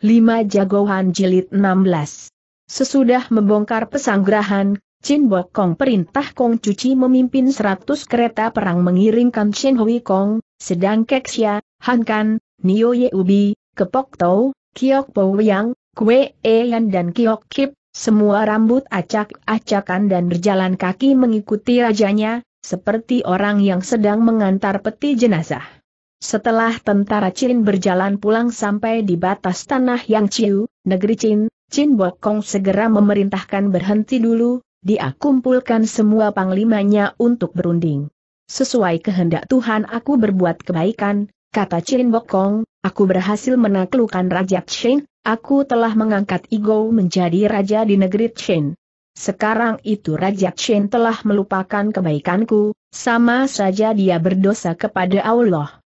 5 Jagoan Jilid 16 Sesudah membongkar pesanggrahan, Chin Bok Kong perintah Kong Cuci memimpin 100 kereta perang mengiringkan Chin Hui Kong, sedang Xia, Han Kan, Nio Ye Ubi, Kepok Tau, Kiok Po Yang, Kwe e Yan dan Kiok Kip, semua rambut acak-acakan dan berjalan kaki mengikuti rajanya, seperti orang yang sedang mengantar peti jenazah. Setelah tentara Chin berjalan pulang sampai di batas tanah yang Ciu, negeri Chin, Chin Bokong segera memerintahkan berhenti dulu, dia kumpulkan semua panglimanya untuk berunding. Sesuai kehendak Tuhan aku berbuat kebaikan, kata Chin Bokong, aku berhasil menaklukkan Raja Chin. aku telah mengangkat Igo menjadi raja di negeri Chin. Sekarang itu Raja Chin telah melupakan kebaikanku, sama saja dia berdosa kepada Allah.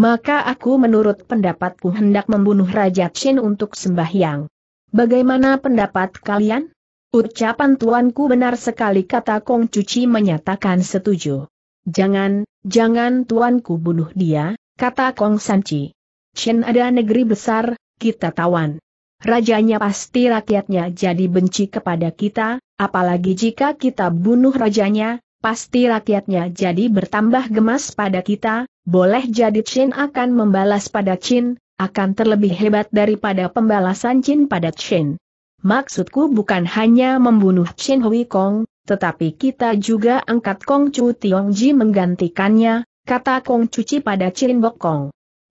Maka aku menurut pendapatku hendak membunuh Raja Chen untuk sembahyang. Bagaimana pendapat kalian? Ucapan tuanku benar sekali kata Kong Cuci menyatakan setuju. Jangan, jangan tuanku bunuh dia, kata Kong Sanci. Chen ada negeri besar, kita tawan. Rajanya pasti rakyatnya jadi benci kepada kita, apalagi jika kita bunuh rajanya, pasti rakyatnya jadi bertambah gemas pada kita, boleh jadi Chin akan membalas pada Chin, akan terlebih hebat daripada pembalasan Chin pada Chin. Maksudku bukan hanya membunuh Chin Hui Kong, tetapi kita juga angkat Kong Chu Tiong Ji menggantikannya, kata Kong Cuci pada Chin Bok Kong.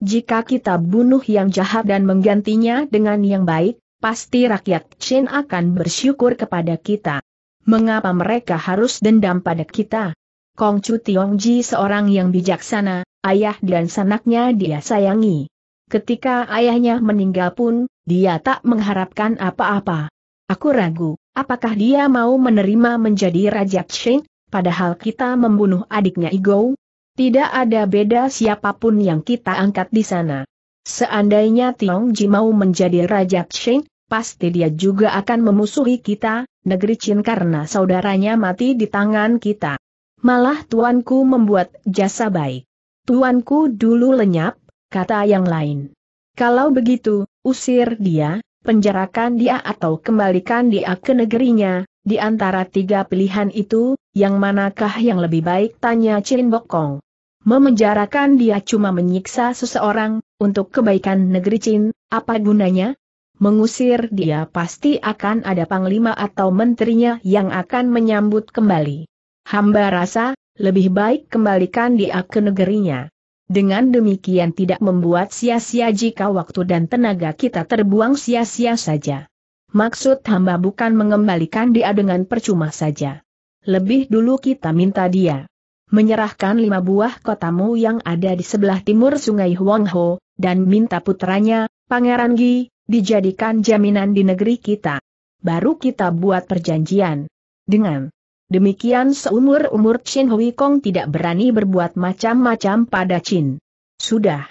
Jika kita bunuh yang jahat dan menggantinya dengan yang baik, pasti rakyat Chin akan bersyukur kepada kita. Mengapa mereka harus dendam pada kita? Kong Chu Tiong Ji seorang yang bijaksana, ayah dan sanaknya dia sayangi. Ketika ayahnya meninggal pun, dia tak mengharapkan apa-apa. Aku ragu, apakah dia mau menerima menjadi Raja Qing, padahal kita membunuh adiknya Igo. Tidak ada beda siapapun yang kita angkat di sana. Seandainya Tiong Ji mau menjadi Raja Qing, pasti dia juga akan memusuhi kita, negeri Chin karena saudaranya mati di tangan kita. Malah tuanku membuat jasa baik. Tuanku dulu lenyap, kata yang lain. Kalau begitu, usir dia, penjarakan dia atau kembalikan dia ke negerinya, di antara tiga pilihan itu, yang manakah yang lebih baik tanya Chin Bokong. Memenjarakan dia cuma menyiksa seseorang, untuk kebaikan negeri Chin, apa gunanya? Mengusir dia pasti akan ada panglima atau menterinya yang akan menyambut kembali. Hamba rasa, lebih baik kembalikan dia ke negerinya. Dengan demikian tidak membuat sia-sia jika waktu dan tenaga kita terbuang sia-sia saja. Maksud hamba bukan mengembalikan dia dengan percuma saja. Lebih dulu kita minta dia menyerahkan lima buah kotamu yang ada di sebelah timur sungai Huangho, dan minta putranya, Pangeran Gi, dijadikan jaminan di negeri kita. Baru kita buat perjanjian dengan Demikian seumur-umur Chin Hui Kong tidak berani berbuat macam-macam pada Chin. Sudah.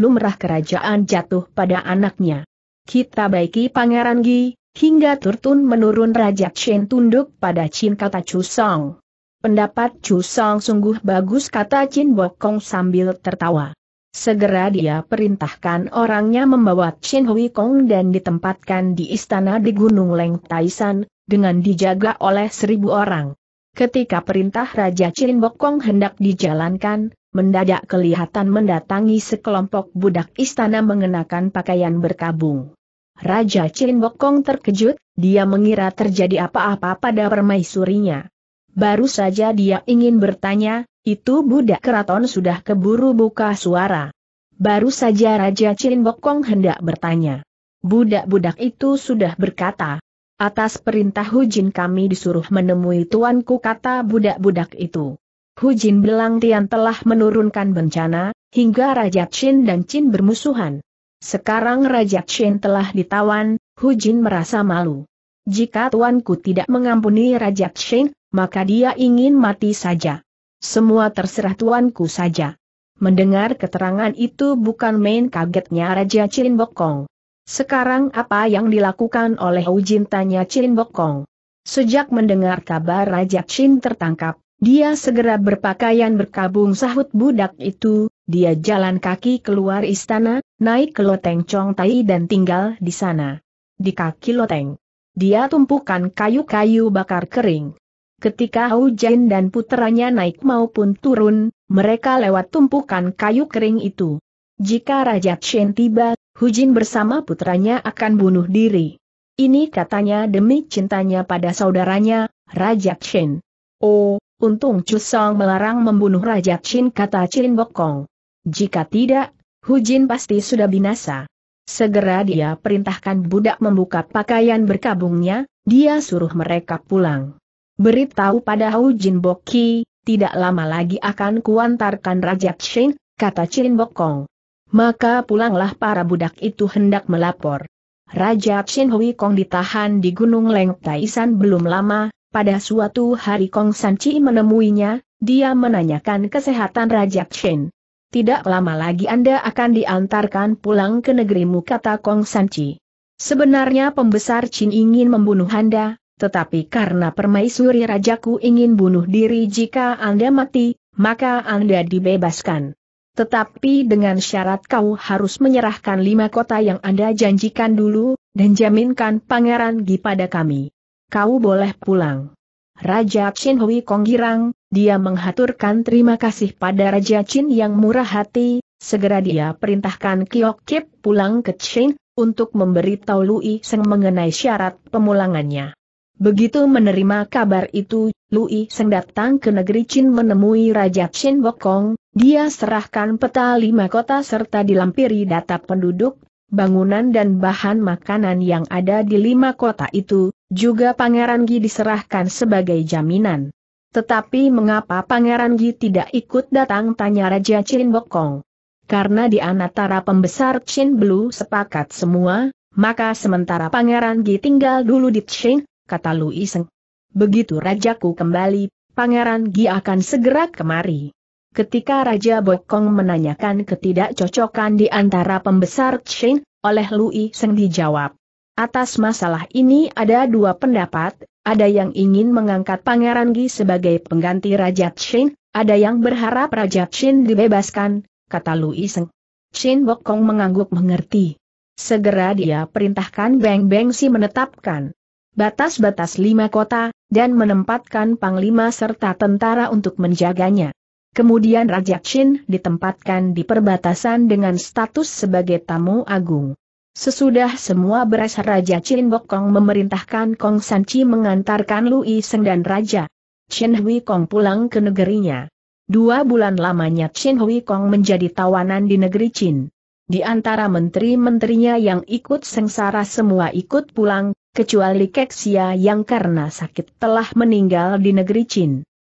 Lumrah kerajaan jatuh pada anaknya. Kita baiki Pangeran Gi, hingga turun menurun Raja Chin tunduk pada Chin kata Chu Song. Pendapat Chu Song sungguh bagus kata Chin Bokong sambil tertawa. Segera dia perintahkan orangnya membawa Chin Hui Kong dan ditempatkan di istana di Gunung Leng Taisan, dengan dijaga oleh seribu orang. Ketika perintah Raja Chin Bokong hendak dijalankan, mendadak kelihatan mendatangi sekelompok budak istana mengenakan pakaian berkabung. Raja Chin Bokong terkejut, dia mengira terjadi apa-apa pada permaisurinya. Baru saja dia ingin bertanya, itu budak keraton sudah keburu buka suara. Baru saja Raja Chin Bokong hendak bertanya. Budak-budak itu sudah berkata, Atas perintah Hujin kami disuruh menemui tuanku kata budak-budak itu. Hujin belang Tian telah menurunkan bencana, hingga Raja Chin dan Chin bermusuhan. Sekarang Raja Chin telah ditawan, Hujin merasa malu. Jika tuanku tidak mengampuni Raja Chin, maka dia ingin mati saja. Semua terserah tuanku saja. Mendengar keterangan itu bukan main kagetnya Raja Chin Bokong. Sekarang apa yang dilakukan oleh Ujin tanya Chin Bokong. Sejak mendengar kabar Raja Chin tertangkap, dia segera berpakaian berkabung sahut budak itu, dia jalan kaki keluar istana, naik ke loteng Chong Tai dan tinggal di sana. Di kaki loteng, dia tumpukan kayu-kayu bakar kering. Ketika Jin dan putranya naik maupun turun, mereka lewat tumpukan kayu kering itu. Jika Raja Chen tiba, Hujin bersama putranya akan bunuh diri. Ini katanya demi cintanya pada saudaranya, Raja Chin. Oh, untung Chusong melarang membunuh Raja Chin kata Chin Bokong. Jika tidak, Hujin pasti sudah binasa. Segera dia perintahkan budak membuka pakaian berkabungnya, dia suruh mereka pulang. Beritahu pada Hujin Boki, tidak lama lagi akan kuantarkan Raja Chin, kata Chin Bokong. Maka pulanglah para budak itu hendak melapor. Raja Chin Hui Kong ditahan di Gunung Leng Taisan belum lama, pada suatu hari Kong Sanchi menemuinya, dia menanyakan kesehatan Raja Chin. Tidak lama lagi Anda akan diantarkan pulang ke negerimu kata Kong Sanchi. Sebenarnya pembesar Chin ingin membunuh Anda, tetapi karena permaisuri rajaku ingin bunuh diri jika Anda mati, maka Anda dibebaskan. Tetapi dengan syarat kau harus menyerahkan lima kota yang Anda janjikan dulu, dan jaminkan Pangeran Gi pada kami. Kau boleh pulang. Raja Chin Hui Kong girang, dia menghaturkan terima kasih pada Raja Chin yang murah hati, segera dia perintahkan Kiok Kip pulang ke Chin, untuk memberitahu Lui Seng mengenai syarat pemulangannya. Begitu menerima kabar itu, Lui Seng datang ke negeri Chin menemui Raja Chin Bokong, dia serahkan peta lima kota serta dilampiri data penduduk, bangunan dan bahan makanan yang ada di lima kota itu, juga Pangeran Gi diserahkan sebagai jaminan. Tetapi mengapa Pangeran Gi tidak ikut datang tanya Raja Chin Bokong? Karena di antara pembesar Chin Blue sepakat semua, maka sementara Pangeran Gi tinggal dulu di Cheng, kata Lu Iseng. Begitu Rajaku kembali, Pangeran Gi akan segera kemari. Ketika Raja Bokong menanyakan ketidakcocokan di antara pembesar Qin, oleh Lui Seng dijawab. Atas masalah ini ada dua pendapat, ada yang ingin mengangkat Pangeran Gi sebagai pengganti Raja Qin, ada yang berharap Raja Qin dibebaskan, kata Lui Seng. Qin Bokong mengangguk mengerti. Segera dia perintahkan Beng Beng Si menetapkan batas-batas lima kota, dan menempatkan panglima serta tentara untuk menjaganya. Kemudian Raja Chin ditempatkan di perbatasan dengan status sebagai tamu agung. Sesudah semua beres Raja Chin Bokong memerintahkan Kong Sanchi mengantarkan Lu Seng dan Raja Chin Hui Kong pulang ke negerinya. Dua bulan lamanya Chin Hui Kong menjadi tawanan di negeri Chin. Di antara menteri-menterinya yang ikut sengsara semua ikut pulang, kecuali Keksia yang karena sakit telah meninggal di negeri Chin.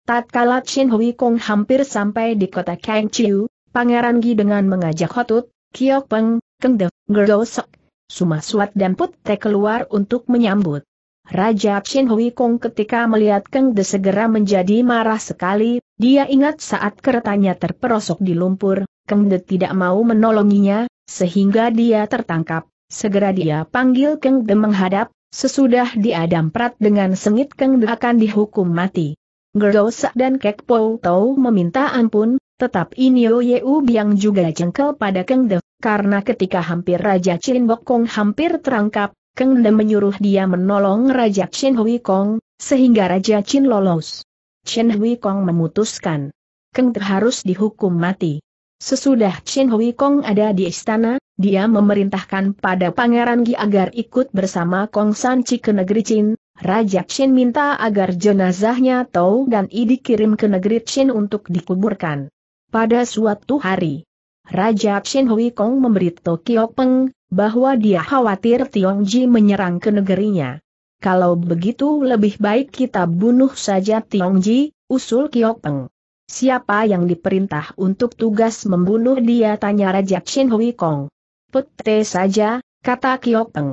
Tatkala Chin Hui Kong hampir sampai di kota Chiu, Pangeran Gi dengan mengajak Hotut, Kiok Peng, keng Kengde, Gerdosok, Sumaswat dan Putte keluar untuk menyambut. Raja Chin Hui Kong ketika melihat Keng De segera menjadi marah sekali, dia ingat saat keretanya terperosok di lumpur, Keng De tidak mau menolonginya, sehingga dia tertangkap. Segera dia panggil Keng De menghadap, sesudah diadam dengan sengit Keng De akan dihukum mati. Gerosak dan Kek tahu Tau meminta ampun, tetap Inyo Yeu Biang juga jengkel pada Keng De, karena ketika hampir Raja Chin Bok Kong hampir terangkap, Keng De menyuruh dia menolong Raja Chin Hui Kong, sehingga Raja Chin lolos. Chin Hui Kong memutuskan, Keng De harus dihukum mati. Sesudah Chin Hui Kong ada di istana, dia memerintahkan pada Pangeran Gi agar ikut bersama Kong San ke negeri Chin, Raja Chin minta agar jenazahnya Tau dan I dikirim ke negeri Chin untuk dikuburkan. Pada suatu hari, Raja Chin Hui Kong memberitahu Kiok Peng, bahwa dia khawatir Tiong Ji menyerang ke negerinya. Kalau begitu lebih baik kita bunuh saja Tiong Ji, usul Kiok Peng. Siapa yang diperintah untuk tugas membunuh dia tanya Raja Chin Hui Kong. Pete saja, kata Kiok Peng.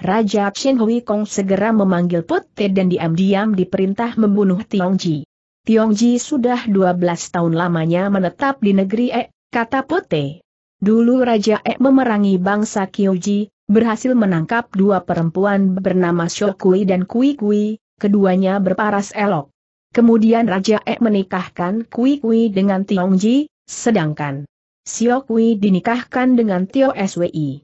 Raja Chin Hui Kong segera memanggil Putte dan diam-diam diperintah membunuh Tiong Ji. Tiong Ji sudah 12 tahun lamanya menetap di negeri E, kata Putte. Dulu Raja E memerangi bangsa Kyoji, berhasil menangkap dua perempuan bernama Shokui dan Kui Kui, keduanya berparas elok. Kemudian Raja E menikahkan Kui Kui dengan Tiong Ji, sedangkan Kui dinikahkan dengan Tio Swi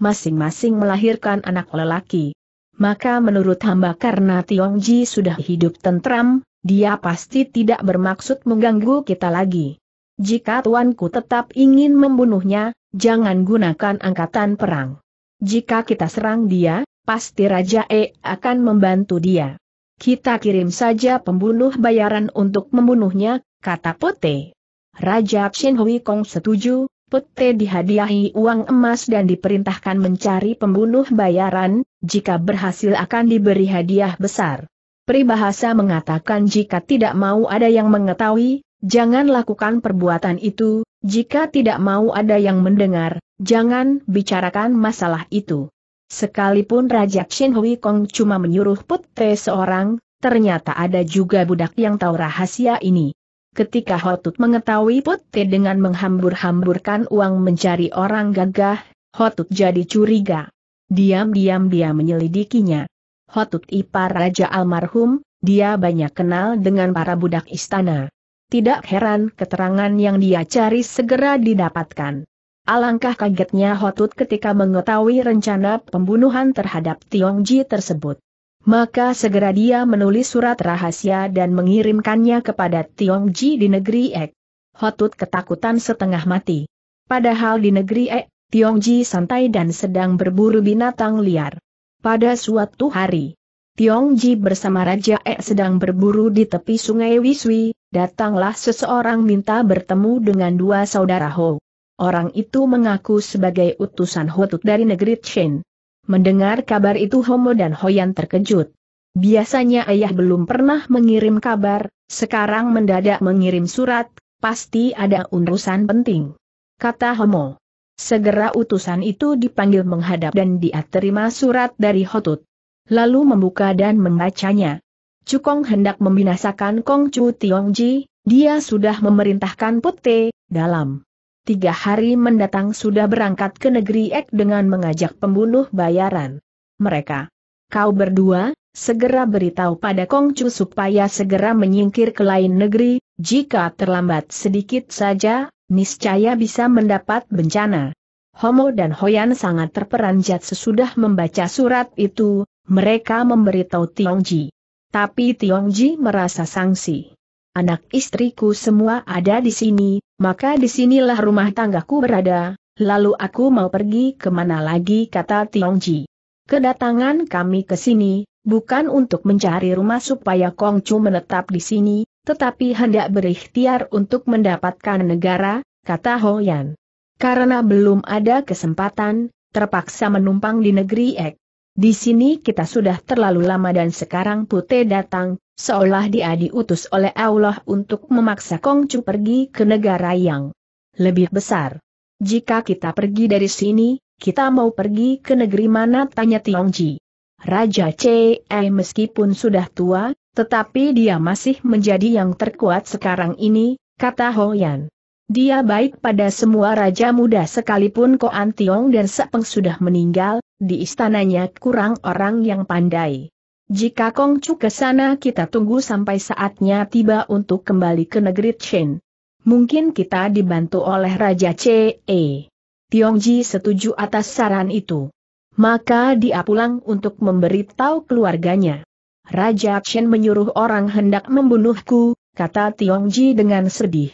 masing-masing melahirkan anak lelaki. Maka menurut hamba karena Tiong Ji sudah hidup tentram, dia pasti tidak bermaksud mengganggu kita lagi. Jika tuanku tetap ingin membunuhnya, jangan gunakan angkatan perang. Jika kita serang dia, pasti Raja E akan membantu dia. Kita kirim saja pembunuh bayaran untuk membunuhnya, kata Pote. Raja Chen Hui Kong setuju, Putte dihadiahi uang emas dan diperintahkan mencari pembunuh bayaran, jika berhasil akan diberi hadiah besar. Peribahasa mengatakan jika tidak mau ada yang mengetahui, jangan lakukan perbuatan itu, jika tidak mau ada yang mendengar, jangan bicarakan masalah itu. Sekalipun Raja Chin Hui Kong cuma menyuruh Putte seorang, ternyata ada juga budak yang tahu rahasia ini. Ketika Hotut mengetahui Putih dengan menghambur-hamburkan uang mencari orang gagah, Hotut jadi curiga. Diam-diam dia menyelidikinya. Hotut Ipar Raja Almarhum, dia banyak kenal dengan para budak istana. Tidak heran keterangan yang dia cari segera didapatkan. Alangkah kagetnya Hotut ketika mengetahui rencana pembunuhan terhadap Tiongji tersebut. Maka segera dia menulis surat rahasia dan mengirimkannya kepada Tiong Tiongji di negeri Ek. Hotut ketakutan setengah mati. Padahal di negeri Ek, Tiongji santai dan sedang berburu binatang liar. Pada suatu hari, Tiong Tiongji bersama Raja Ek sedang berburu di tepi sungai Wiswi, datanglah seseorang minta bertemu dengan dua saudara Ho. Orang itu mengaku sebagai utusan Hotut dari negeri Chen. Mendengar kabar itu Homo dan Hoyan terkejut. Biasanya ayah belum pernah mengirim kabar, sekarang mendadak mengirim surat, pasti ada urusan penting. Kata Homo. Segera utusan itu dipanggil menghadap dan dia terima surat dari Hotut. Lalu membuka dan membacanya. Cukong hendak membinasakan Kong Chu Tiongji, dia sudah memerintahkan Putte, dalam tiga hari mendatang sudah berangkat ke negeri Ek dengan mengajak pembunuh bayaran. Mereka. Kau berdua, segera beritahu pada Kongcu supaya segera menyingkir ke lain negeri, jika terlambat sedikit saja, niscaya bisa mendapat bencana. Homo dan Hoyan sangat terperanjat sesudah membaca surat itu, mereka memberitahu Tiong Ji. Tapi Tiong Ji merasa sangsi. Anak istriku semua ada di sini, maka disinilah rumah tanggaku berada, lalu aku mau pergi kemana lagi kata Tiongji. Kedatangan kami ke sini, bukan untuk mencari rumah supaya Kongcu menetap di sini, tetapi hendak berikhtiar untuk mendapatkan negara, kata Yan. Karena belum ada kesempatan, terpaksa menumpang di negeri Ek. Di sini kita sudah terlalu lama dan sekarang Putih datang, seolah dia diutus oleh Allah untuk memaksa Chu pergi ke negara yang lebih besar. Jika kita pergi dari sini, kita mau pergi ke negeri mana tanya Tiong Ji. Raja Chei eh, meskipun sudah tua, tetapi dia masih menjadi yang terkuat sekarang ini, kata Hoyan. Dia baik pada semua raja muda sekalipun Koan Tiong dan Sepeng sudah meninggal, di istananya kurang orang yang pandai. Jika Kongcu ke sana kita tunggu sampai saatnya tiba untuk kembali ke negeri Chen. Mungkin kita dibantu oleh Raja C.E. Ji setuju atas saran itu. Maka dia pulang untuk memberitahu keluarganya. Raja Chen menyuruh orang hendak membunuhku, kata Tiong Ji dengan sedih.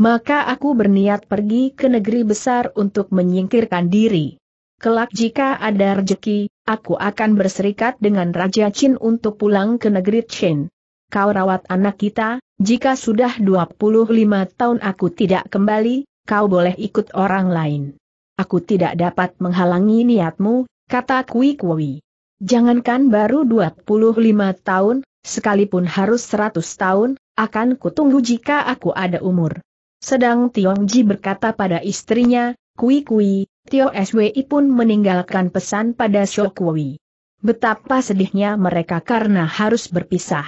Maka aku berniat pergi ke negeri besar untuk menyingkirkan diri. Kelak jika ada rejeki, aku akan berserikat dengan Raja Chin untuk pulang ke negeri Chin. Kau rawat anak kita, jika sudah 25 tahun aku tidak kembali, kau boleh ikut orang lain. Aku tidak dapat menghalangi niatmu, kata Kui Kui. Jangankan baru 25 tahun, sekalipun harus 100 tahun, akan kutunggu jika aku ada umur. Sedang Tiong Ji berkata pada istrinya, Kui Kui, Tio SWI pun meninggalkan pesan pada Shokwi. Betapa sedihnya mereka karena harus berpisah.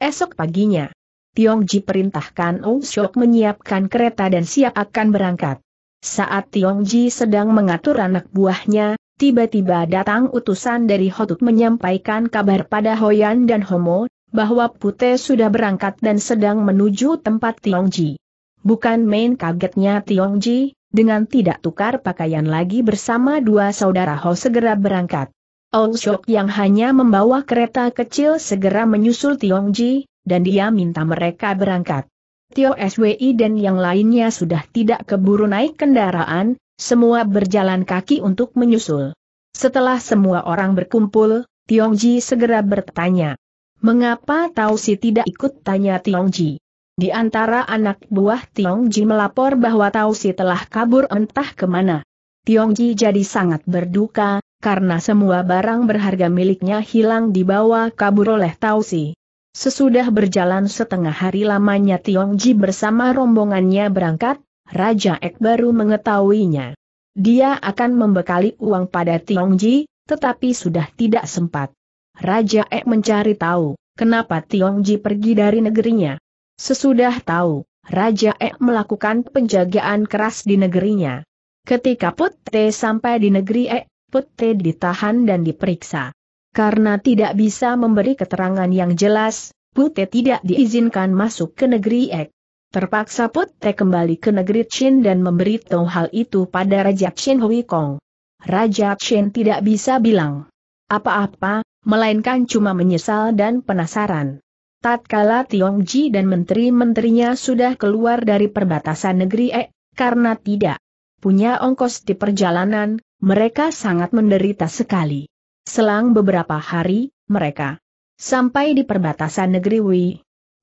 Esok paginya, Tiong Ji perintahkan Ong Shok menyiapkan kereta dan siap akan berangkat. Saat Tiong Ji sedang mengatur anak buahnya, tiba-tiba datang utusan dari Hotut menyampaikan kabar pada Hoyan dan Homo, bahwa Pute sudah berangkat dan sedang menuju tempat Tiong Ji. Bukan main kagetnya Tiong Ji, dengan tidak tukar pakaian lagi bersama dua saudara Ho segera berangkat. Ong Shok yang hanya membawa kereta kecil segera menyusul Tiong Ji, dan dia minta mereka berangkat. Tio SWI dan yang lainnya sudah tidak keburu naik kendaraan, semua berjalan kaki untuk menyusul. Setelah semua orang berkumpul, Tiong Ji segera bertanya. Mengapa Tau Si tidak ikut tanya Tiong Ji? Di antara anak buah Tiong Ji melapor bahwa Tausi telah kabur entah kemana. Tiong Ji jadi sangat berduka, karena semua barang berharga miliknya hilang dibawa kabur oleh Tausi. Sesudah berjalan setengah hari lamanya Tiong Ji bersama rombongannya berangkat, Raja Ek baru mengetahuinya. Dia akan membekali uang pada Tiong Ji, tetapi sudah tidak sempat. Raja Ek mencari tahu, kenapa Tiong Ji pergi dari negerinya. Sesudah tahu, Raja E melakukan penjagaan keras di negerinya. Ketika Putte sampai di negeri Ek, Putte ditahan dan diperiksa. Karena tidak bisa memberi keterangan yang jelas, Putte tidak diizinkan masuk ke negeri E. Terpaksa Putte kembali ke negeri Chin dan memberitahu hal itu pada Raja Chin Hui Kong. Raja Chin tidak bisa bilang apa-apa, melainkan cuma menyesal dan penasaran tatkala Tiong Ji dan menteri-menterinya sudah keluar dari perbatasan negeri E, karena tidak punya ongkos di perjalanan, mereka sangat menderita sekali. Selang beberapa hari, mereka sampai di perbatasan negeri Wei.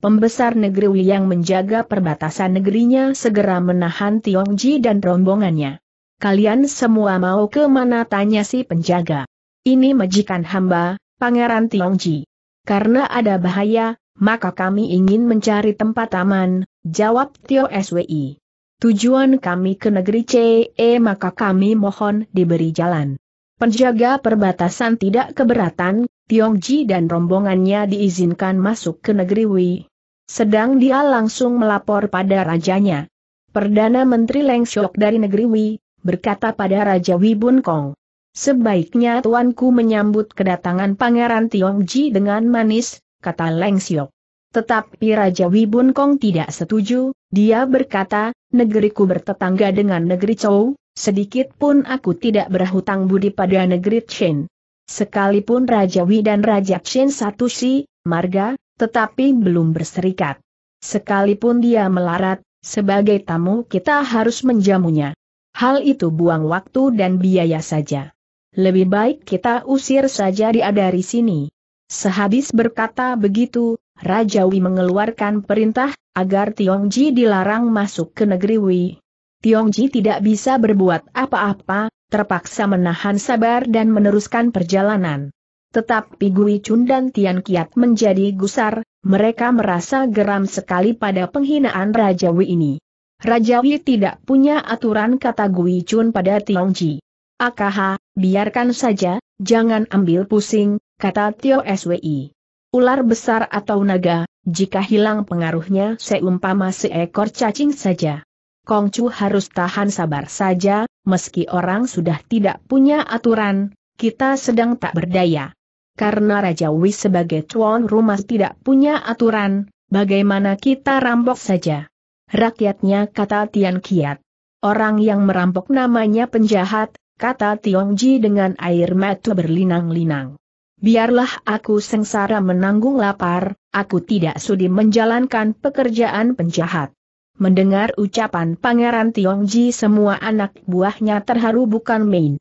Pembesar negeri Wei yang menjaga perbatasan negerinya segera menahan Tiong Ji dan rombongannya. Kalian semua mau ke mana tanya si penjaga. Ini majikan hamba, Pangeran Tiong Ji. Karena ada bahaya, maka kami ingin mencari tempat aman, jawab Tio SWI. Tujuan kami ke negeri CE maka kami mohon diberi jalan. Penjaga perbatasan tidak keberatan, Tiong Ji dan rombongannya diizinkan masuk ke negeri Wei. Sedang dia langsung melapor pada rajanya. Perdana Menteri Leng Shok dari negeri Wei, berkata pada Raja Wibun Kong. Sebaiknya tuanku menyambut kedatangan Pangeran Tiong Ji dengan manis, kata Leng Siok. Tetapi Raja Wibun Kong tidak setuju, dia berkata, negeriku bertetangga dengan negeri Chou, sedikit pun aku tidak berhutang budi pada negeri Chen. Sekalipun Raja Wi dan Raja Chen satu si, marga, tetapi belum berserikat. Sekalipun dia melarat, sebagai tamu kita harus menjamunya. Hal itu buang waktu dan biaya saja. Lebih baik kita usir saja dia dari sini. Sehabis berkata begitu, Raja Wei mengeluarkan perintah, agar Tiong Ji dilarang masuk ke negeri Wei. Tiong Ji tidak bisa berbuat apa-apa, terpaksa menahan sabar dan meneruskan perjalanan. Tetapi Gui Chun dan Tian Kiat menjadi gusar, mereka merasa geram sekali pada penghinaan Raja Wei ini. Raja Wei tidak punya aturan kata Gui Chun pada Ji. Akaha, biarkan saja, jangan ambil pusing, kata Tio Swi. Ular besar atau naga, jika hilang pengaruhnya seumpama seekor cacing saja. Kongcu harus tahan sabar saja, meski orang sudah tidak punya aturan, kita sedang tak berdaya. Karena Raja Wis sebagai tuan rumah tidak punya aturan, bagaimana kita rampok saja? Rakyatnya kata Tian Kiat. Orang yang merampok namanya penjahat, kata Tiong Ji dengan air mata berlinang-linang biarlah aku sengsara menanggung lapar, aku tidak sudi menjalankan pekerjaan penjahat. Mendengar ucapan Pangeran Tiong Ji semua anak buahnya terharu bukan main.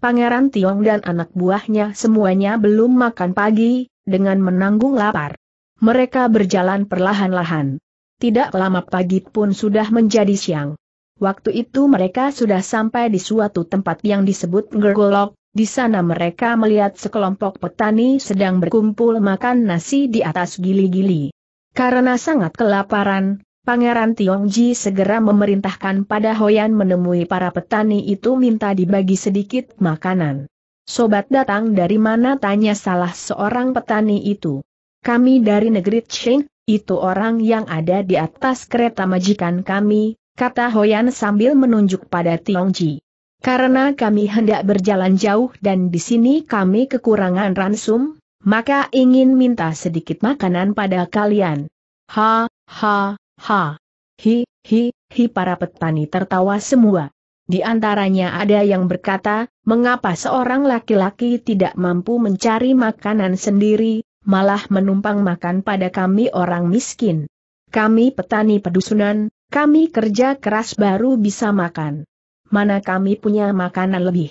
Pangeran Tiong dan anak buahnya semuanya belum makan pagi, dengan menanggung lapar. Mereka berjalan perlahan-lahan. Tidak lama pagi pun sudah menjadi siang. Waktu itu mereka sudah sampai di suatu tempat yang disebut Gergolok. Di sana mereka melihat sekelompok petani sedang berkumpul makan nasi di atas gili-gili. Karena sangat kelaparan, Pangeran Tiongji segera memerintahkan pada Hoyan menemui para petani itu minta dibagi sedikit makanan. Sobat datang dari mana tanya salah seorang petani itu. Kami dari negeri Qing, itu orang yang ada di atas kereta majikan kami, kata Hoyan sambil menunjuk pada Tiongji. Karena kami hendak berjalan jauh dan di sini kami kekurangan ransum, maka ingin minta sedikit makanan pada kalian. Ha, ha, ha. Hi, hi, hi para petani tertawa semua. Di antaranya ada yang berkata, mengapa seorang laki-laki tidak mampu mencari makanan sendiri, malah menumpang makan pada kami orang miskin. Kami petani pedusunan, kami kerja keras baru bisa makan mana kami punya makanan lebih.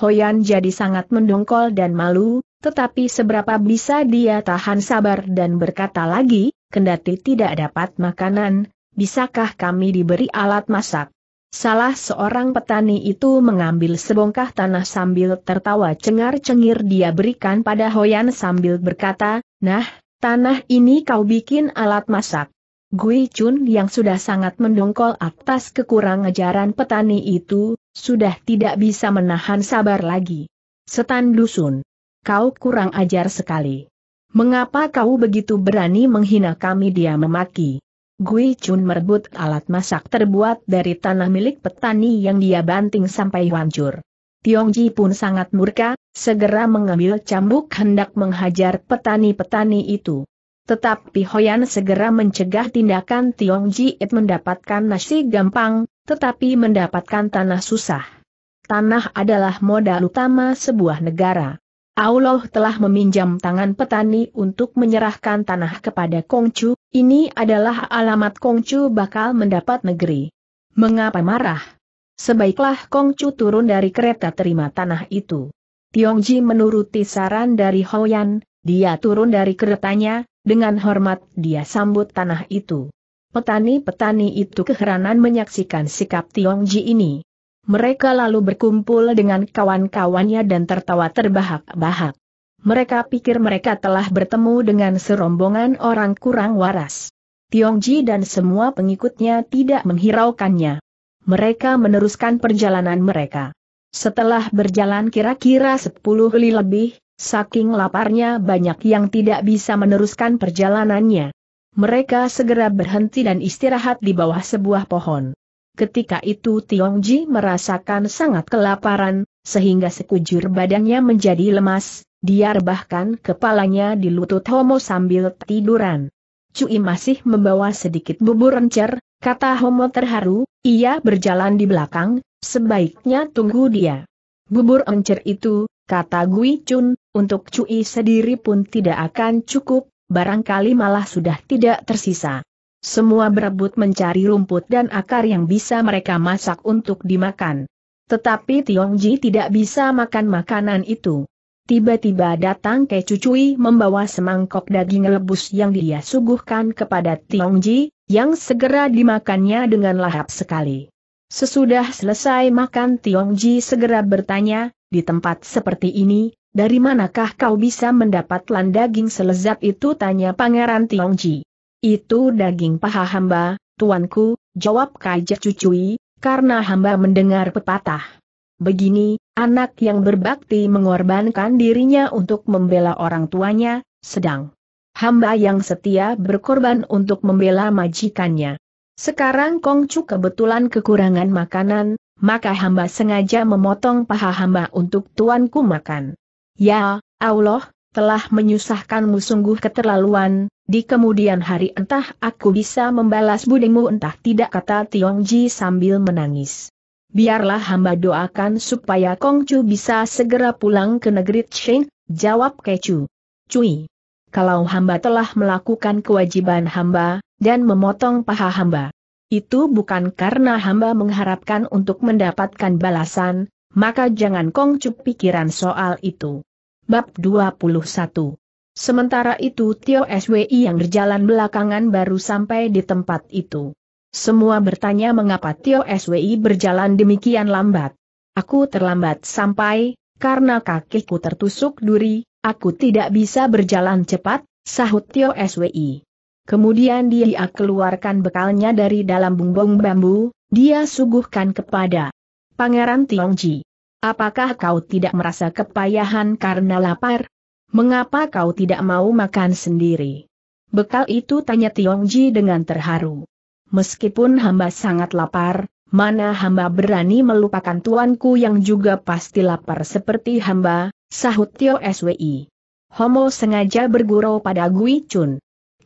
Hoyan jadi sangat mendongkol dan malu, tetapi seberapa bisa dia tahan sabar dan berkata lagi, kendati tidak dapat makanan, bisakah kami diberi alat masak? Salah seorang petani itu mengambil sebongkah tanah sambil tertawa cengar-cengir dia berikan pada Hoyan sambil berkata, Nah, tanah ini kau bikin alat masak. Gui Chun yang sudah sangat mendongkol atas kekurangan ajaran petani itu, sudah tidak bisa menahan sabar lagi. Setan Dusun. Kau kurang ajar sekali. Mengapa kau begitu berani menghina kami dia memaki? Gui Chun merebut alat masak terbuat dari tanah milik petani yang dia banting sampai hancur. Tiong Ji pun sangat murka, segera mengambil cambuk hendak menghajar petani-petani itu. Tetapi Hoyan segera mencegah tindakan Tiong Jiet mendapatkan nasi gampang, tetapi mendapatkan tanah susah. Tanah adalah modal utama sebuah negara. Allah telah meminjam tangan petani untuk menyerahkan tanah kepada Kongcu, ini adalah alamat Kongcu bakal mendapat negeri. Mengapa marah? Sebaiklah Kongcu turun dari kereta terima tanah itu. Tiongji menuruti saran dari Hoyan, dia turun dari keretanya, dengan hormat dia sambut tanah itu. Petani-petani itu keheranan menyaksikan sikap Tiong Ji ini. Mereka lalu berkumpul dengan kawan-kawannya dan tertawa terbahak-bahak. Mereka pikir mereka telah bertemu dengan serombongan orang kurang waras. Tiong Ji dan semua pengikutnya tidak menghiraukannya. Mereka meneruskan perjalanan mereka. Setelah berjalan kira-kira 10 li lebih, Saking laparnya banyak yang tidak bisa meneruskan perjalanannya. Mereka segera berhenti dan istirahat di bawah sebuah pohon. Ketika itu Tiong Ji merasakan sangat kelaparan, sehingga sekujur badannya menjadi lemas, dia rebahkan kepalanya di lutut Homo sambil tiduran. Cui masih membawa sedikit bubur encer, kata Homo terharu, ia berjalan di belakang, sebaiknya tunggu dia. Bubur encer itu, kata Gui Chun, untuk Cui sendiri pun tidak akan cukup, barangkali malah sudah tidak tersisa. Semua berebut mencari rumput dan akar yang bisa mereka masak untuk dimakan. Tetapi Tiong Ji tidak bisa makan makanan itu. Tiba-tiba datang Ke Cucui membawa semangkok daging rebus yang dia suguhkan kepada Tiong Ji, yang segera dimakannya dengan lahap sekali. Sesudah selesai makan Tiong Ji segera bertanya, di tempat seperti ini, dari manakah kau bisa mendapat daging selezat itu tanya Pangeran Tiongji. Itu daging paha hamba, tuanku, jawab Kajek Cucui, karena hamba mendengar pepatah. Begini, anak yang berbakti mengorbankan dirinya untuk membela orang tuanya, sedang hamba yang setia berkorban untuk membela majikannya. Sekarang Kongcu kebetulan kekurangan makanan, maka hamba sengaja memotong paha hamba untuk tuanku makan. Ya, Allah, telah menyusahkanmu sungguh keterlaluan, di kemudian hari entah aku bisa membalas budimu entah tidak kata Tiong Ji sambil menangis. Biarlah hamba doakan supaya Kongcu bisa segera pulang ke negeri Qing, jawab Kecu. Cui. Kalau hamba telah melakukan kewajiban hamba, dan memotong paha hamba, itu bukan karena hamba mengharapkan untuk mendapatkan balasan, maka jangan kongcu pikiran soal itu. Bab 21 Sementara itu Tio SWI yang berjalan belakangan baru sampai di tempat itu. Semua bertanya mengapa Tio SWI berjalan demikian lambat. Aku terlambat sampai, karena kakiku tertusuk duri, aku tidak bisa berjalan cepat, sahut Tio SWI. Kemudian dia keluarkan bekalnya dari dalam bumbung bambu, dia suguhkan kepada Pangeran Tiongji. Apakah kau tidak merasa kepayahan karena lapar? Mengapa kau tidak mau makan sendiri? Bekal itu tanya Tiongji dengan terharu. Meskipun hamba sangat lapar, mana hamba berani melupakan tuanku yang juga pasti lapar seperti hamba, sahut Tio Swi. Homo sengaja bergurau pada Gui Chun.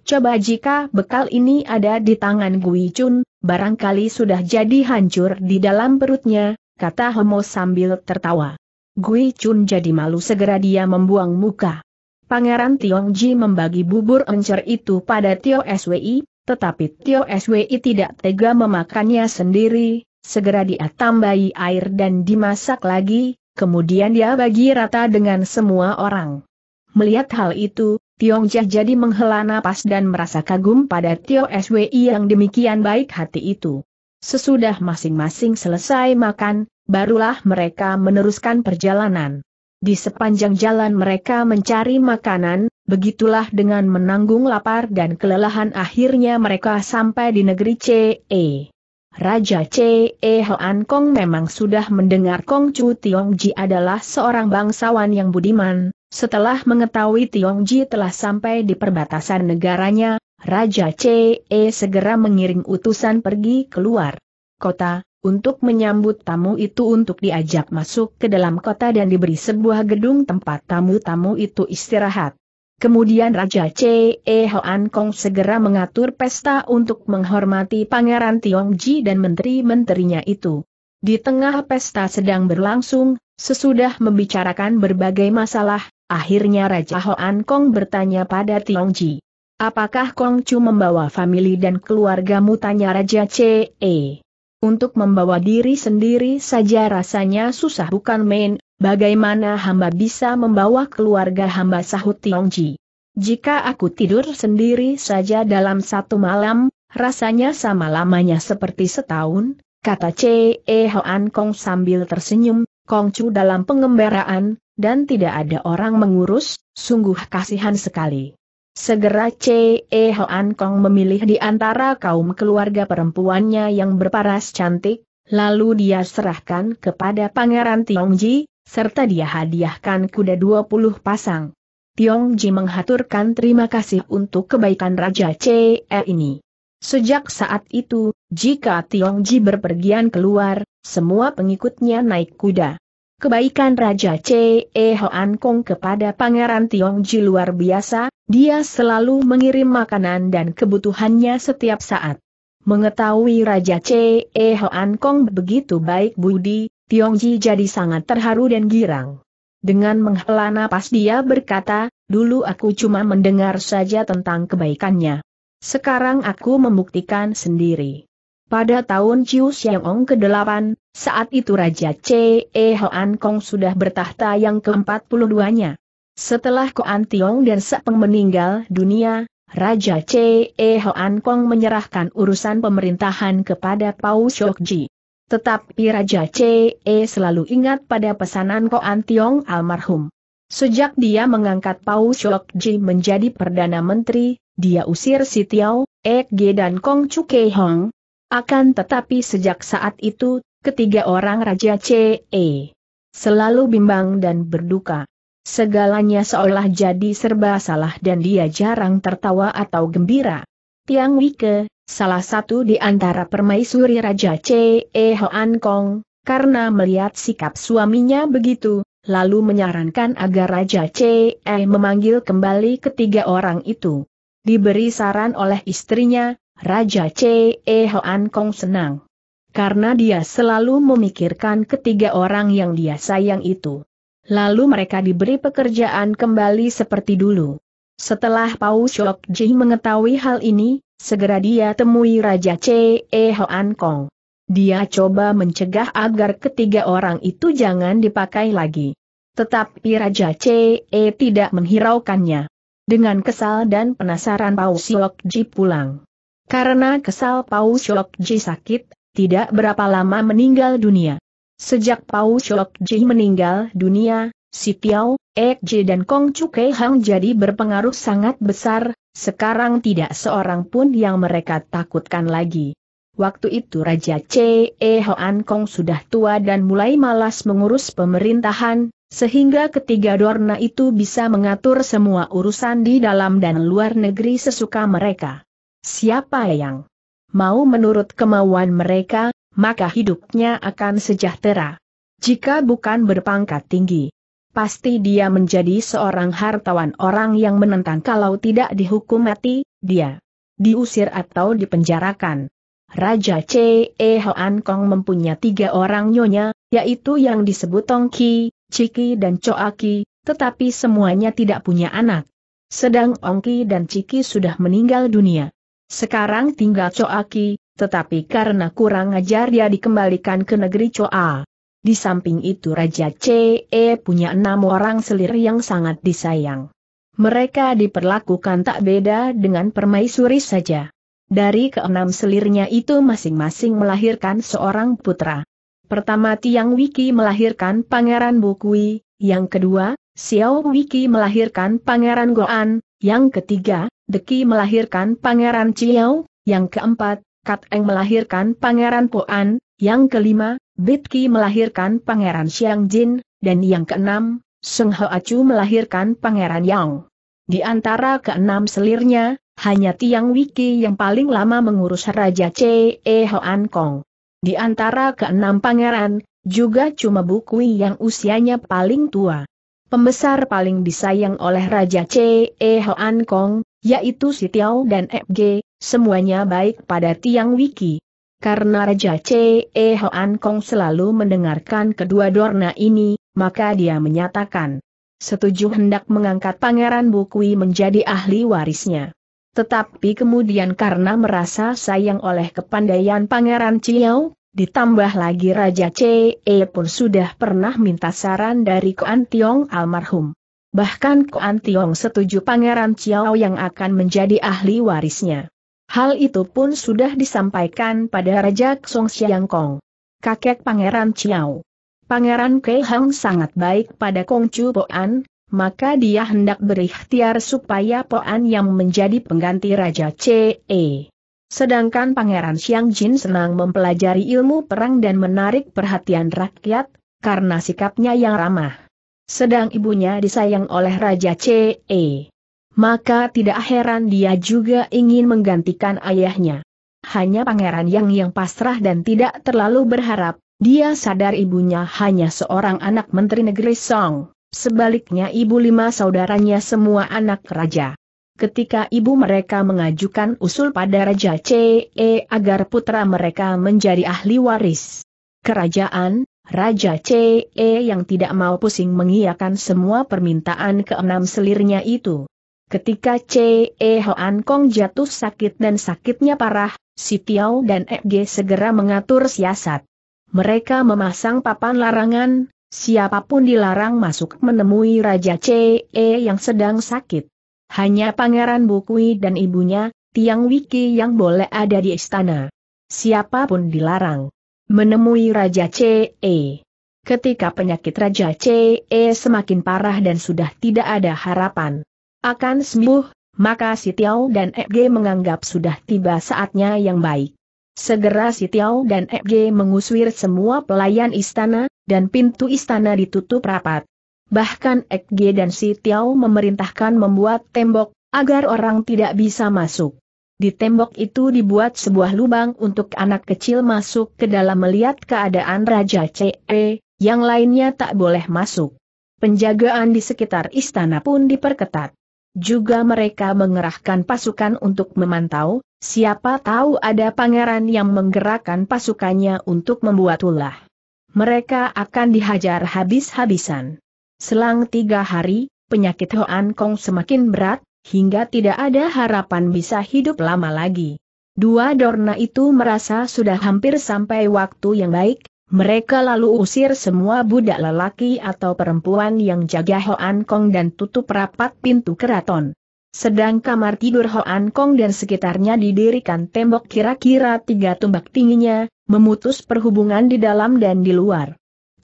Coba jika bekal ini ada di tangan Gui Chun, barangkali sudah jadi hancur di dalam perutnya, kata Homo sambil tertawa. Gui Chun jadi malu segera dia membuang muka. Pangeran Tiong Ji membagi bubur encer itu pada Tio Swi, tetapi Tio Swi tidak tega memakannya sendiri, segera dia tambahi air dan dimasak lagi, kemudian dia bagi rata dengan semua orang. Melihat hal itu, Tiong Jah jadi menghela napas dan merasa kagum pada Tio SWI yang demikian baik hati itu. Sesudah masing-masing selesai makan, barulah mereka meneruskan perjalanan. Di sepanjang jalan mereka mencari makanan, begitulah dengan menanggung lapar dan kelelahan akhirnya mereka sampai di negeri CE. Raja C.E. Hoan Kong memang sudah mendengar Kong Chu Tiong Ji adalah seorang bangsawan yang budiman, setelah mengetahui Tiong Ji telah sampai di perbatasan negaranya, Raja E segera mengiring utusan pergi keluar kota, untuk menyambut tamu itu untuk diajak masuk ke dalam kota dan diberi sebuah gedung tempat tamu-tamu itu istirahat. Kemudian Raja CE Hoan Kong segera mengatur pesta untuk menghormati Pangeran Tiong Ji dan menteri-menterinya itu. Di tengah pesta sedang berlangsung, sesudah membicarakan berbagai masalah, Akhirnya Raja Hoan Kong bertanya pada Tiong Ji. Apakah Kong Chu membawa famili dan keluargamu tanya Raja C.E. Untuk membawa diri sendiri saja rasanya susah bukan main, bagaimana hamba bisa membawa keluarga hamba sahut Ji. Jika aku tidur sendiri saja dalam satu malam, rasanya sama lamanya seperti setahun, kata C.E. Hoan Kong sambil tersenyum, Kong Chu dalam pengembaraan, dan tidak ada orang mengurus, sungguh kasihan sekali. Segera C.E. Hoan Kong memilih di antara kaum keluarga perempuannya yang berparas cantik, lalu dia serahkan kepada Pangeran Tiongji, serta dia hadiahkan kuda 20 pasang. Tiongji menghaturkan terima kasih untuk kebaikan Raja C.E. ini. Sejak saat itu, jika Tiongji berpergian keluar, semua pengikutnya naik kuda. Kebaikan Raja C. E. Hoan Kong kepada Pangeran Ji luar biasa, dia selalu mengirim makanan dan kebutuhannya setiap saat. Mengetahui Raja C. E. Hoan Kong begitu baik budi, Tiong Ji jadi sangat terharu dan girang. Dengan menghela napas dia berkata, dulu aku cuma mendengar saja tentang kebaikannya. Sekarang aku membuktikan sendiri. Pada tahun Chiu Xiangong ke-8, saat itu Raja Chee Hoan Kong sudah bertahta yang ke-42-nya. Setelah Koan Tiong dan Sepeng meninggal dunia, Raja Chee Hoan Kong menyerahkan urusan pemerintahan kepada Pau Shokji. Tetapi Raja Chee selalu ingat pada pesanan Koan Tiong almarhum. Sejak dia mengangkat Pau Shokji menjadi Perdana Menteri, dia usir si Tiao, Ek Ge dan Kong Chu Ke Hong, akan tetapi sejak saat itu, ketiga orang Raja C.E. selalu bimbang dan berduka. Segalanya seolah jadi serba salah dan dia jarang tertawa atau gembira. Tiang Wike, salah satu di antara permaisuri Raja C.E. Hoan Kong, karena melihat sikap suaminya begitu, lalu menyarankan agar Raja C.E. memanggil kembali ketiga orang itu. Diberi saran oleh istrinya, Raja C. E. Hoan Kong senang. Karena dia selalu memikirkan ketiga orang yang dia sayang itu. Lalu mereka diberi pekerjaan kembali seperti dulu. Setelah Pau Shok Ji mengetahui hal ini, segera dia temui Raja C. E. Hoan Kong. Dia coba mencegah agar ketiga orang itu jangan dipakai lagi. Tetapi Raja C. E. tidak menghiraukannya. Dengan kesal dan penasaran Pau Shok Ji pulang. Karena kesal Pau Shok Ji sakit, tidak berapa lama meninggal dunia. Sejak Pau Shok Ji meninggal dunia, si Piao, Ek Ji dan Kong Kei Hang jadi berpengaruh sangat besar, sekarang tidak seorang pun yang mereka takutkan lagi. Waktu itu Raja Che E. Hoan Kong sudah tua dan mulai malas mengurus pemerintahan, sehingga ketiga Dorna itu bisa mengatur semua urusan di dalam dan luar negeri sesuka mereka. Siapa yang mau menurut kemauan mereka, maka hidupnya akan sejahtera. Jika bukan berpangkat tinggi, pasti dia menjadi seorang hartawan orang yang menentang kalau tidak dihukum mati, dia diusir atau dipenjarakan. Raja C. E. Hoan Kong mempunyai tiga orang nyonya, yaitu yang disebut Tong Ki, Ciki dan Coaki, tetapi semuanya tidak punya anak. Sedang Ongki dan Ciki sudah meninggal dunia. Sekarang tinggal Coaki, tetapi karena kurang ajar dia dikembalikan ke negeri Coa. Di samping itu Raja CE punya enam orang selir yang sangat disayang. Mereka diperlakukan tak beda dengan permaisuri saja. Dari keenam selirnya itu masing-masing melahirkan seorang putra. Pertama Tiang Wiki melahirkan Pangeran Bukui, yang kedua, Xiao Wiki melahirkan Pangeran Goan, yang ketiga, Deki melahirkan Pangeran Ciau, yang keempat, Kat Eng melahirkan Pangeran Poan, yang kelima, Bitki melahirkan Pangeran Xiang Jin, dan yang keenam, Sung Ho Acu melahirkan Pangeran Yang. Di antara keenam selirnya, hanya Tiang Wiki yang paling lama mengurus Raja Che Ho e Hoan Kong. Di antara keenam pangeran, juga cuma Bukui yang usianya paling tua. Pembesar paling disayang oleh Raja Che Ho e Hoan Kong, yaitu si Tiao dan FG, semuanya baik pada Tiang Wiki. Karena Raja C.E. Hoan Kong selalu mendengarkan kedua Dorna ini, maka dia menyatakan setuju hendak mengangkat Pangeran Bukui menjadi ahli warisnya. Tetapi kemudian karena merasa sayang oleh kepandaian Pangeran Ciao, ditambah lagi Raja C.E. pun sudah pernah minta saran dari Kuan Tiong almarhum. Bahkan Ko Tiong setuju Pangeran Chiao yang akan menjadi ahli warisnya. Hal itu pun sudah disampaikan pada Raja Song Xiang Kong. Kakek Pangeran Chiao. Pangeran Kei Hang sangat baik pada Kong Chu Poan, maka dia hendak berikhtiar supaya Poan yang menjadi pengganti Raja C.E. Sedangkan Pangeran Xiang Jin senang mempelajari ilmu perang dan menarik perhatian rakyat, karena sikapnya yang ramah. Sedang ibunya disayang oleh Raja C.E. Maka tidak heran dia juga ingin menggantikan ayahnya. Hanya pangeran yang yang pasrah dan tidak terlalu berharap, dia sadar ibunya hanya seorang anak Menteri Negeri Song. Sebaliknya ibu lima saudaranya semua anak raja. Ketika ibu mereka mengajukan usul pada Raja CE agar putra mereka menjadi ahli waris kerajaan, Raja CE yang tidak mau pusing mengiyakan semua permintaan keenam selirnya itu. Ketika CE Hoan Kong jatuh sakit dan sakitnya parah, si Tiao dan FG segera mengatur siasat. Mereka memasang papan larangan, siapapun dilarang masuk menemui Raja CE yang sedang sakit. Hanya Pangeran Bukui dan ibunya, Tiang Wiki yang boleh ada di istana. Siapapun dilarang. Menemui Raja CE. Ketika penyakit Raja CE semakin parah dan sudah tidak ada harapan akan sembuh, maka Si Tiao dan E.G. menganggap sudah tiba saatnya yang baik. Segera Si Tiao dan E.G. mengusir semua pelayan istana, dan pintu istana ditutup rapat. Bahkan E.G. dan Si Tiao memerintahkan membuat tembok, agar orang tidak bisa masuk. Di tembok itu dibuat sebuah lubang untuk anak kecil masuk ke dalam melihat keadaan Raja CE, yang lainnya tak boleh masuk. Penjagaan di sekitar istana pun diperketat. Juga mereka mengerahkan pasukan untuk memantau, siapa tahu ada pangeran yang menggerakkan pasukannya untuk membuat ulah. Mereka akan dihajar habis-habisan. Selang tiga hari, penyakit Hoan Kong semakin berat, hingga tidak ada harapan bisa hidup lama lagi. Dua Dorna itu merasa sudah hampir sampai waktu yang baik, mereka lalu usir semua budak lelaki atau perempuan yang jaga Hoan Kong dan tutup rapat pintu keraton. Sedang kamar tidur Hoan Kong dan sekitarnya didirikan tembok kira-kira tiga tumbak tingginya, memutus perhubungan di dalam dan di luar.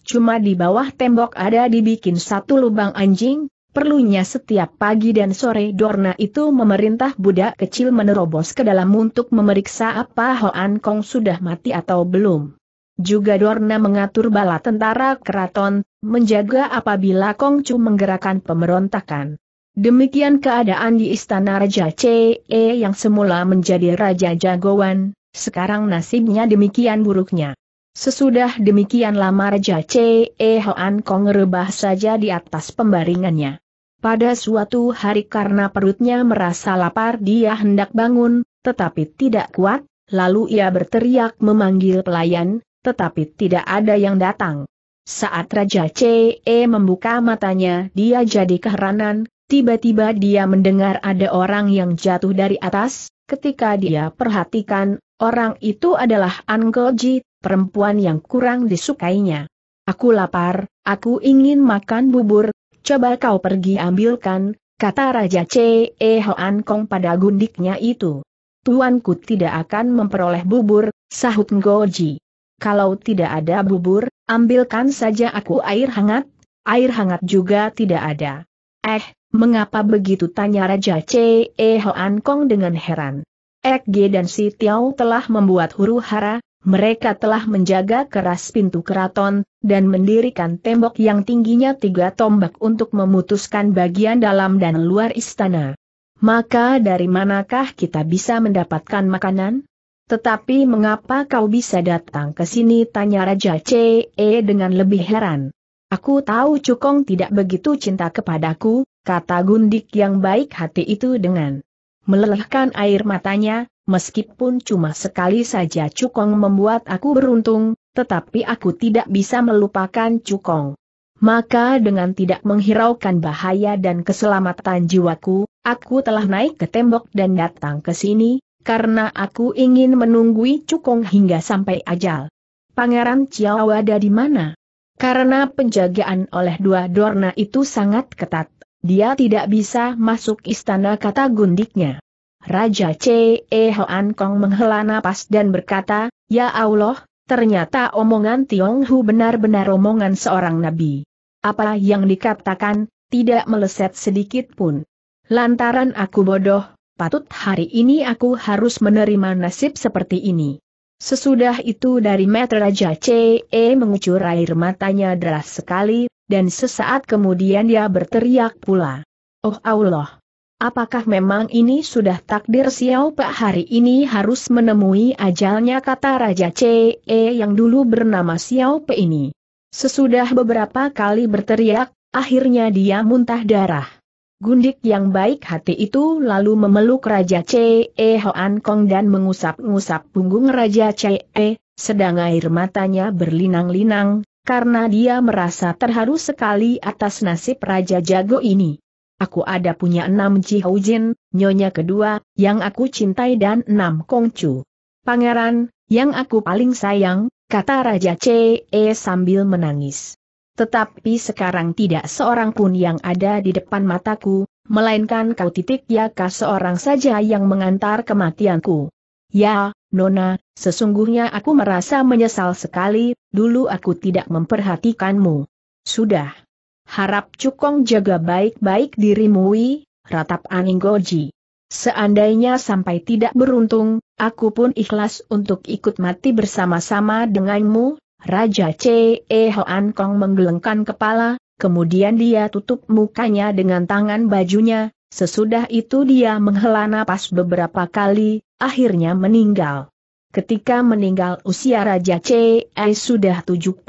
Cuma di bawah tembok ada dibikin satu lubang anjing, Perlunya setiap pagi dan sore Dorna itu memerintah budak kecil menerobos ke dalam untuk memeriksa apa Hoan Kong sudah mati atau belum. Juga Dorna mengatur bala tentara keraton, menjaga apabila Kong Chu menggerakkan pemberontakan. Demikian keadaan di istana Raja CE e yang semula menjadi Raja Jagoan, sekarang nasibnya demikian buruknya. Sesudah demikian lama Raja C.E. E Hoan Kong rebah saja di atas pembaringannya. Pada suatu hari karena perutnya merasa lapar dia hendak bangun, tetapi tidak kuat, lalu ia berteriak memanggil pelayan, tetapi tidak ada yang datang. Saat Raja CE membuka matanya dia jadi keheranan, tiba-tiba dia mendengar ada orang yang jatuh dari atas, ketika dia perhatikan, orang itu adalah Angoji, perempuan yang kurang disukainya. Aku lapar, aku ingin makan bubur, coba kau pergi ambilkan, kata Raja C. E. Hoan Kong pada gundiknya itu. Tuanku tidak akan memperoleh bubur, sahut Ngoji. Kalau tidak ada bubur, ambilkan saja aku air hangat, air hangat juga tidak ada. Eh, mengapa begitu tanya Raja C. E. Hoan Kong dengan heran. Ek G dan si Tiao telah membuat huru hara, mereka telah menjaga keras pintu keraton, dan mendirikan tembok yang tingginya tiga tombak untuk memutuskan bagian dalam dan luar istana. Maka dari manakah kita bisa mendapatkan makanan? Tetapi mengapa kau bisa datang ke sini? Tanya Raja CE dengan lebih heran. Aku tahu Cukong tidak begitu cinta kepadaku, kata Gundik yang baik hati itu dengan melelehkan air matanya, Meskipun cuma sekali saja Cukong membuat aku beruntung, tetapi aku tidak bisa melupakan Cukong. Maka dengan tidak menghiraukan bahaya dan keselamatan jiwaku, aku telah naik ke tembok dan datang ke sini, karena aku ingin menunggui Cukong hingga sampai ajal. Pangeran Chiao ada di mana? Karena penjagaan oleh dua Dorna itu sangat ketat, dia tidak bisa masuk istana kata gundiknya. Raja C.E. Hoan Kong menghela napas dan berkata, Ya Allah, ternyata omongan Tiong Hu benar-benar omongan seorang nabi. Apa yang dikatakan, tidak meleset sedikit pun. Lantaran aku bodoh, patut hari ini aku harus menerima nasib seperti ini. Sesudah itu dari meter Raja C.E. mengucur air matanya deras sekali, dan sesaat kemudian dia berteriak pula. Oh Allah! Apakah memang ini sudah takdir Xiao Pak hari ini harus menemui ajalnya kata Raja CE e yang dulu bernama Xiao Pe ini. Sesudah beberapa kali berteriak, akhirnya dia muntah darah. Gundik yang baik hati itu lalu memeluk Raja CE e Hoan Kong dan mengusap-ngusap punggung Raja CE, e, sedang air matanya berlinang-linang, karena dia merasa terharu sekali atas nasib Raja Jago ini. Aku ada punya enam Jin, nyonya kedua, yang aku cintai dan enam Kongcu. Pangeran, yang aku paling sayang, kata Raja CE sambil menangis. Tetapi sekarang tidak seorang pun yang ada di depan mataku, melainkan kau titik yaka seorang saja yang mengantar kematianku. Ya, Nona, sesungguhnya aku merasa menyesal sekali, dulu aku tidak memperhatikanmu. Sudah. Harap Cukong jaga baik-baik dirimu Wi, ratap Aninggoji. Seandainya sampai tidak beruntung, aku pun ikhlas untuk ikut mati bersama-sama denganmu, Raja C. E. Hoan Kong menggelengkan kepala, kemudian dia tutup mukanya dengan tangan bajunya, sesudah itu dia menghela napas beberapa kali, akhirnya meninggal. Ketika meninggal usia Raja C. E. sudah 73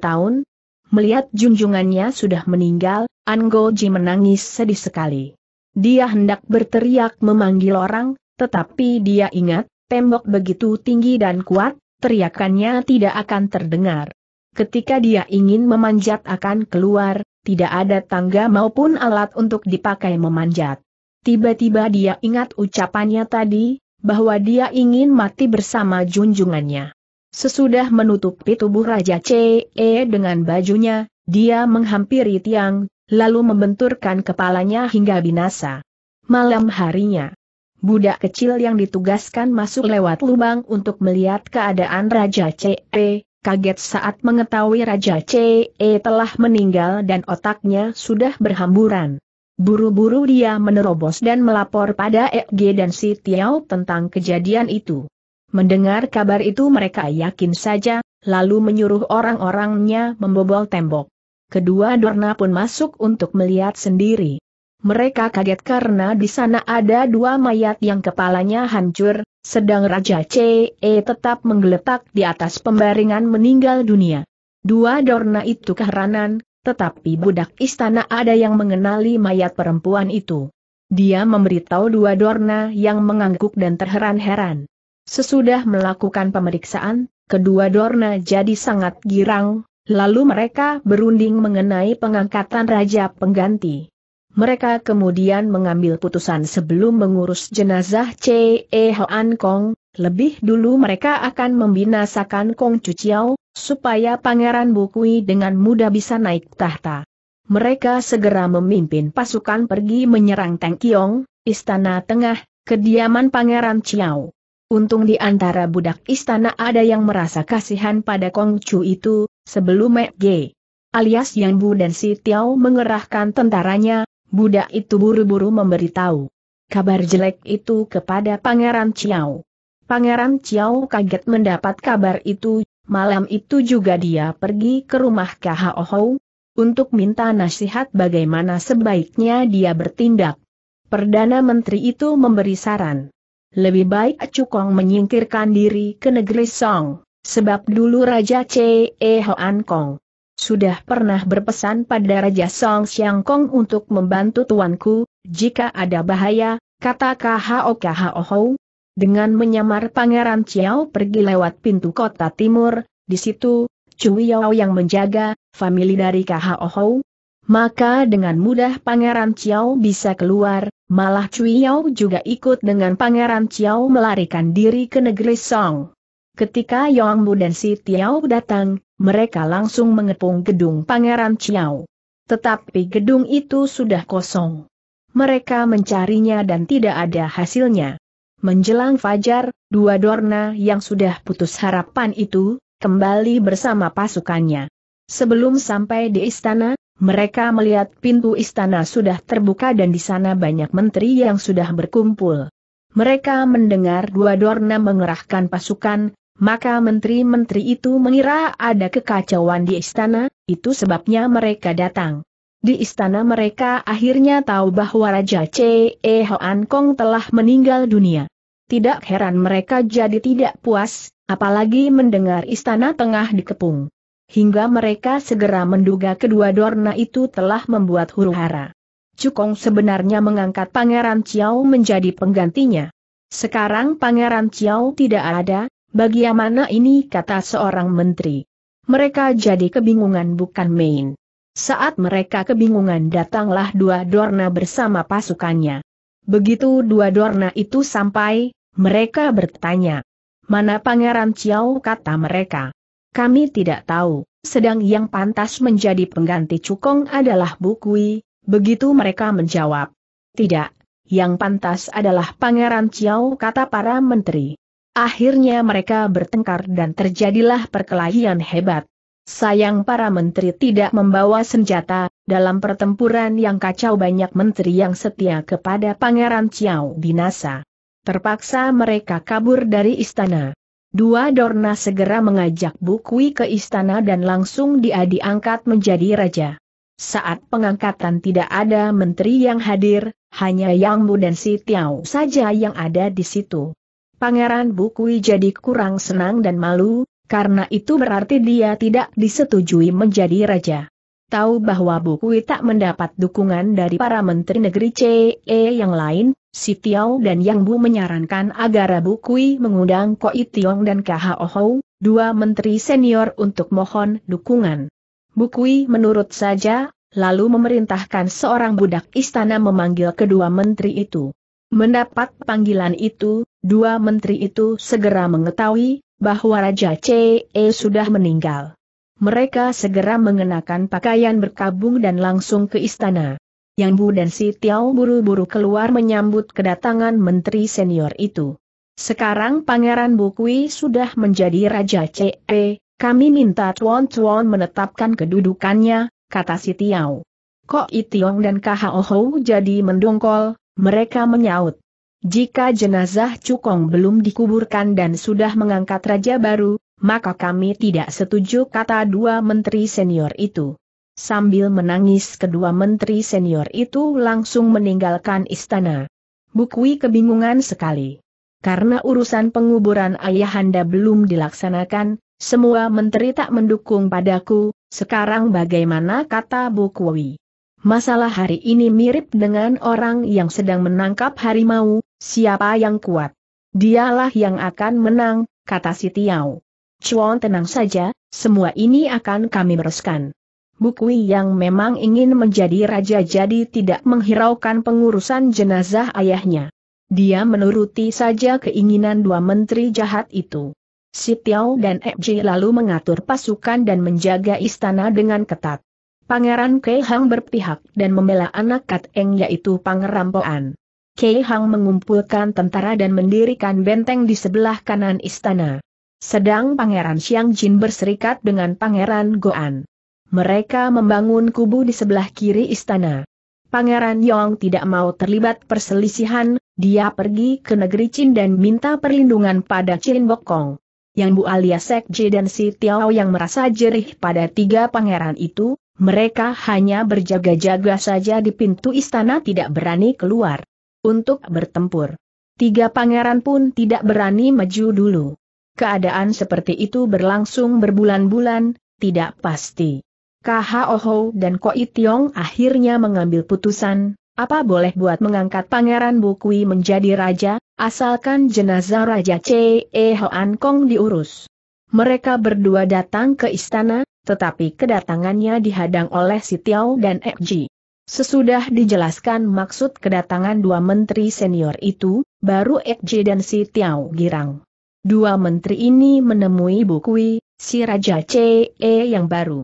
tahun, Melihat junjungannya sudah meninggal, Angoji menangis sedih sekali. Dia hendak berteriak memanggil orang, tetapi dia ingat, tembok begitu tinggi dan kuat, teriakannya tidak akan terdengar. Ketika dia ingin memanjat akan keluar, tidak ada tangga maupun alat untuk dipakai memanjat. Tiba-tiba dia ingat ucapannya tadi, bahwa dia ingin mati bersama junjungannya. Sesudah menutupi tubuh Raja CE dengan bajunya, dia menghampiri tiang, lalu membenturkan kepalanya hingga binasa. Malam harinya, budak kecil yang ditugaskan masuk lewat lubang untuk melihat keadaan Raja CE, kaget saat mengetahui Raja CE telah meninggal dan otaknya sudah berhamburan. Buru-buru dia menerobos dan melapor pada EG dan si Tiao tentang kejadian itu. Mendengar kabar itu mereka yakin saja, lalu menyuruh orang-orangnya membobol tembok. Kedua Dorna pun masuk untuk melihat sendiri. Mereka kaget karena di sana ada dua mayat yang kepalanya hancur, sedang Raja CE tetap menggeletak di atas pembaringan meninggal dunia. Dua Dorna itu keheranan, tetapi budak istana ada yang mengenali mayat perempuan itu. Dia memberitahu dua Dorna yang mengangguk dan terheran-heran. Sesudah melakukan pemeriksaan, kedua Dorna jadi sangat girang, lalu mereka berunding mengenai pengangkatan raja pengganti. Mereka kemudian mengambil putusan sebelum mengurus jenazah C.E. Hoan Kong, lebih dulu mereka akan membinasakan Kong Cuciao, supaya Pangeran Bukui dengan mudah bisa naik tahta. Mereka segera memimpin pasukan pergi menyerang Kiong, Istana Tengah, kediaman Pangeran Chiao. Untung di antara budak istana ada yang merasa kasihan pada Kong Chu itu, sebelum Mek Ge. Alias Yang Bu dan Si Tiao mengerahkan tentaranya, budak itu buru-buru memberitahu kabar jelek itu kepada Pangeran Chiao. Pangeran Chiao kaget mendapat kabar itu, malam itu juga dia pergi ke rumah Kahao Hou, untuk minta nasihat bagaimana sebaiknya dia bertindak. Perdana Menteri itu memberi saran. Lebih baik Cukong menyingkirkan diri ke negeri Song, sebab dulu Raja C.E. Hoan Kong sudah pernah berpesan pada Raja Song Xiang Kong untuk membantu tuanku, jika ada bahaya, kata Khao Khao Hou. Dengan menyamar Pangeran Chiao pergi lewat pintu kota timur, di situ, Cui Yao yang menjaga, famili dari Khao Hou, maka dengan mudah Pangeran Chiao bisa keluar, malah Cui Yao juga ikut dengan Pangeran Chiao melarikan diri ke negeri Song. Ketika Yong Mu dan Si Tiao datang, mereka langsung mengepung gedung Pangeran Chiao. Tetapi gedung itu sudah kosong. Mereka mencarinya dan tidak ada hasilnya. Menjelang fajar, dua dorna yang sudah putus harapan itu, kembali bersama pasukannya. Sebelum sampai di istana, mereka melihat pintu istana sudah terbuka dan di sana banyak menteri yang sudah berkumpul. Mereka mendengar dua Dorna mengerahkan pasukan, maka menteri-menteri itu mengira ada kekacauan di istana, itu sebabnya mereka datang. Di istana mereka akhirnya tahu bahwa Raja C.E. Hoan Kong telah meninggal dunia. Tidak heran mereka jadi tidak puas, apalagi mendengar istana tengah dikepung hingga mereka segera menduga kedua Dorna itu telah membuat huru-hara. Cukong sebenarnya mengangkat Pangeran Chiao menjadi penggantinya. Sekarang Pangeran Chiao tidak ada, bagaimana ini kata seorang menteri. Mereka jadi kebingungan bukan main. Saat mereka kebingungan datanglah dua Dorna bersama pasukannya. Begitu dua Dorna itu sampai, mereka bertanya. Mana Pangeran Chiao kata mereka. Kami tidak tahu, sedang yang pantas menjadi pengganti Cukong adalah Bukui, begitu mereka menjawab. Tidak, yang pantas adalah Pangeran Ciao kata para menteri. Akhirnya mereka bertengkar dan terjadilah perkelahian hebat. Sayang para menteri tidak membawa senjata, dalam pertempuran yang kacau banyak menteri yang setia kepada Pangeran Ciao binasa. Terpaksa mereka kabur dari istana. Dua Dorna segera mengajak Bukwi ke istana dan langsung dia diangkat menjadi raja. Saat pengangkatan tidak ada menteri yang hadir, hanya Yang Bu dan Si Tiao saja yang ada di situ. Pangeran Bukwi jadi kurang senang dan malu, karena itu berarti dia tidak disetujui menjadi raja. Tahu bahwa Bukwi tak mendapat dukungan dari para menteri negeri CE yang lain, Si Tiao dan Yang Bu menyarankan agar Rabu Kui mengundang Koi Tiong dan Kho Hou, dua menteri senior untuk mohon dukungan. Bukui menurut saja, lalu memerintahkan seorang budak istana memanggil kedua menteri itu. Mendapat panggilan itu, dua menteri itu segera mengetahui bahwa Raja CE sudah meninggal. Mereka segera mengenakan pakaian berkabung dan langsung ke istana. Yang Bu dan si Tiao buru-buru keluar menyambut kedatangan menteri senior itu. Sekarang Pangeran Bukui sudah menjadi Raja CE, kami minta Tuan Tuan menetapkan kedudukannya, kata si Tiao. Kok Itiong dan Kahao jadi mendongkol, mereka menyaut. Jika jenazah Cukong belum dikuburkan dan sudah mengangkat raja baru, maka kami tidak setuju kata dua menteri senior itu. Sambil menangis kedua menteri senior itu langsung meninggalkan istana. Bukwi kebingungan sekali. Karena urusan penguburan ayahanda belum dilaksanakan, semua menteri tak mendukung padaku, sekarang bagaimana kata Bukwi? Masalah hari ini mirip dengan orang yang sedang menangkap harimau, siapa yang kuat? Dialah yang akan menang, kata Sitiau. Chuan tenang saja, semua ini akan kami bereskan. Bukui yang memang ingin menjadi raja jadi tidak menghiraukan pengurusan jenazah ayahnya. Dia menuruti saja keinginan dua menteri jahat itu. Si Tiao dan FJ lalu mengatur pasukan dan menjaga istana dengan ketat. Pangeran Kei Hang berpihak dan membela anak Kat Eng yaitu Pangeran Poan. Kei Hang mengumpulkan tentara dan mendirikan benteng di sebelah kanan istana. Sedang Pangeran Xiang Jin berserikat dengan Pangeran Goan. Mereka membangun kubu di sebelah kiri istana. Pangeran Yong tidak mau terlibat perselisihan, dia pergi ke negeri Chin dan minta perlindungan pada Chin Bokong. Yang Bu alias Sekje dan Si Tiao yang merasa jerih pada tiga pangeran itu, mereka hanya berjaga-jaga saja di pintu istana tidak berani keluar. Untuk bertempur. Tiga pangeran pun tidak berani maju dulu. Keadaan seperti itu berlangsung berbulan-bulan, tidak pasti. Ho dan Koi Tiong akhirnya mengambil putusan, apa boleh buat mengangkat Pangeran Bukui menjadi raja, asalkan jenazah Raja e Ho An Kong diurus. Mereka berdua datang ke istana, tetapi kedatangannya dihadang oleh si Tiao dan F.G. Sesudah dijelaskan maksud kedatangan dua menteri senior itu, baru F.G. dan si Tiao girang. Dua menteri ini menemui Bukui, si Raja E. yang baru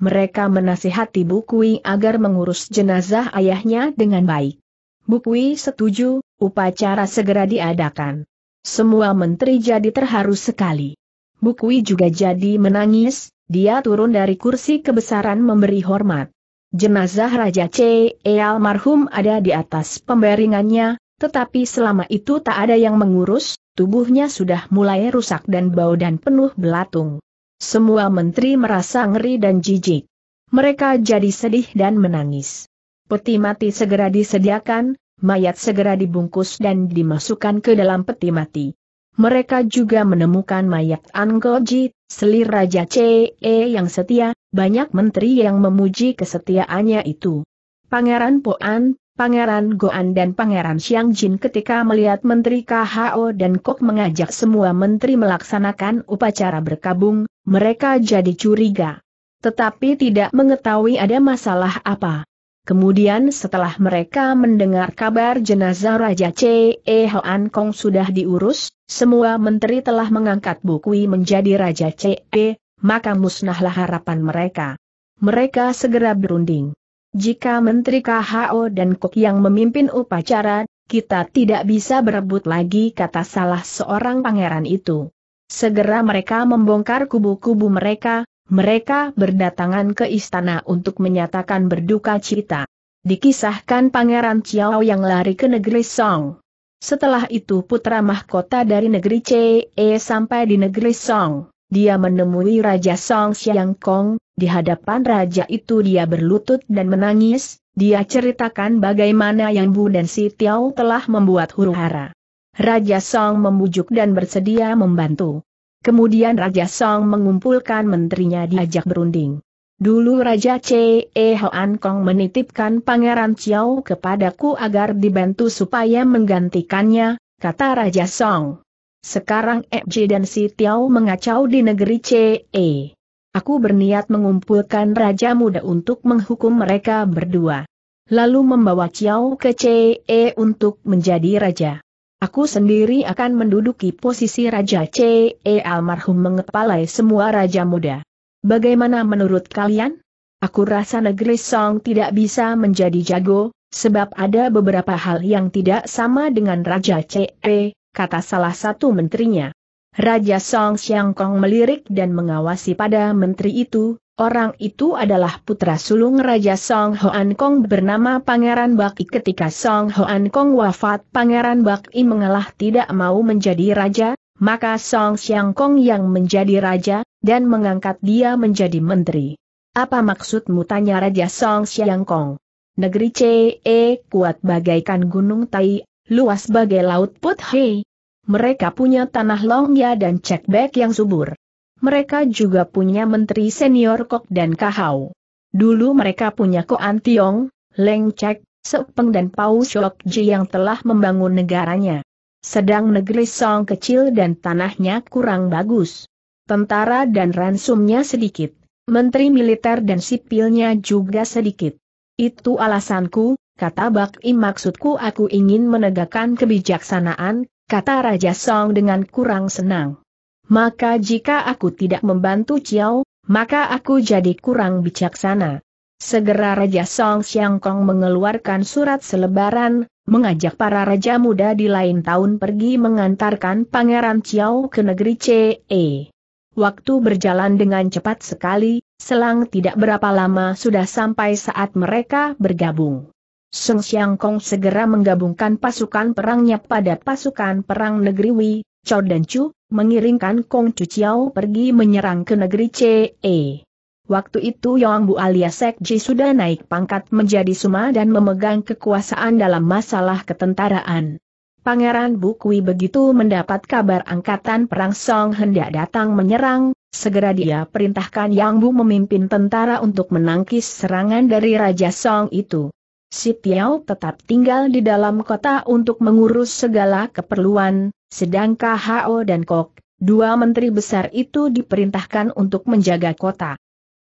mereka menasihati Bukui agar mengurus jenazah ayahnya dengan baik. Bukui setuju, upacara segera diadakan. Semua menteri jadi terharu sekali. Bukui juga jadi menangis, dia turun dari kursi kebesaran memberi hormat. Jenazah Raja C. E. almarhum ada di atas pembaringannya, tetapi selama itu tak ada yang mengurus, tubuhnya sudah mulai rusak dan bau dan penuh belatung. Semua menteri merasa ngeri dan jijik. Mereka jadi sedih dan menangis. Peti mati segera disediakan, mayat segera dibungkus dan dimasukkan ke dalam peti mati. Mereka juga menemukan mayat Anggoji, selir Raja CE yang setia, banyak menteri yang memuji kesetiaannya itu. Pangeran Poan, Pangeran Goan dan Pangeran Xiang Jin ketika melihat Menteri KHO dan Kok mengajak semua menteri melaksanakan upacara berkabung, mereka jadi curiga. Tetapi tidak mengetahui ada masalah apa. Kemudian setelah mereka mendengar kabar jenazah Raja Ce e Hoan Kong sudah diurus, semua menteri telah mengangkat Bukui menjadi Raja Ce. E, maka musnahlah harapan mereka. Mereka segera berunding. Jika Menteri KHO dan Kok yang memimpin upacara, kita tidak bisa berebut lagi kata salah seorang pangeran itu. Segera mereka membongkar kubu-kubu mereka, mereka berdatangan ke istana untuk menyatakan berduka cita. Dikisahkan Pangeran Chiao yang lari ke negeri Song. Setelah itu putra mahkota dari negeri C.E. sampai di negeri Song. Dia menemui Raja Song Xiang Kong, di hadapan raja itu dia berlutut dan menangis, dia ceritakan bagaimana Yang Bu dan Si Tiao telah membuat huru hara. Raja Song membujuk dan bersedia membantu. Kemudian Raja Song mengumpulkan menterinya diajak berunding. Dulu Raja C. E. Hoan Kong menitipkan Pangeran Chiao kepadaku agar dibantu supaya menggantikannya, kata Raja Song. Sekarang FJ dan si Tiao mengacau di negeri CE. Aku berniat mengumpulkan Raja Muda untuk menghukum mereka berdua. Lalu membawa Ciao ke CE untuk menjadi raja. Aku sendiri akan menduduki posisi Raja CE almarhum mengepalai semua Raja Muda. Bagaimana menurut kalian? Aku rasa negeri Song tidak bisa menjadi jago, sebab ada beberapa hal yang tidak sama dengan Raja CE, kata salah satu menterinya. Raja Song Xiang Kong melirik dan mengawasi pada menteri itu, orang itu adalah putra sulung Raja Song Hoan Kong bernama Pangeran Baki ketika Song Hoan Kong wafat Pangeran Baki mengalah tidak mau menjadi raja, maka Song Xiang Kong yang menjadi raja, dan mengangkat dia menjadi menteri. Apa maksudmu tanya Raja Song Xiang Kong? Negeri CE kuat bagaikan gunung Tai luas bagai laut put. hei. Mereka punya tanah Longya dan Cekbek yang subur. Mereka juga punya menteri senior Kok dan Kahau. Dulu mereka punya Ko Antiong, Leng Cek, Sepeng dan Pau Shokji yang telah membangun negaranya. Sedang negeri Song kecil dan tanahnya kurang bagus. Tentara dan ransumnya sedikit. Menteri militer dan sipilnya juga sedikit. Itu alasanku, kata Bak Im maksudku aku ingin menegakkan kebijaksanaan, kata Raja Song dengan kurang senang. Maka jika aku tidak membantu Ciao, maka aku jadi kurang bijaksana. Segera Raja Song Xiang Kong mengeluarkan surat selebaran, mengajak para raja muda di lain tahun pergi mengantarkan Pangeran Ciao ke negeri CE. Waktu berjalan dengan cepat sekali, selang tidak berapa lama sudah sampai saat mereka bergabung. Seng Siang Kong segera menggabungkan pasukan perangnya pada pasukan perang negeri Wei, Chou dan Chu, mengirimkan Kong Chu Chiao pergi menyerang ke negeri CE. Waktu itu Yang Bu alias Sek Ji sudah naik pangkat menjadi Suma dan memegang kekuasaan dalam masalah ketentaraan. Pangeran Bukwi begitu mendapat kabar angkatan perang Song hendak datang menyerang, segera dia perintahkan Yang Bu memimpin tentara untuk menangkis serangan dari Raja Song itu. Si tetap tinggal di dalam kota untuk mengurus segala keperluan, sedang KHO dan Kok, dua menteri besar itu diperintahkan untuk menjaga kota.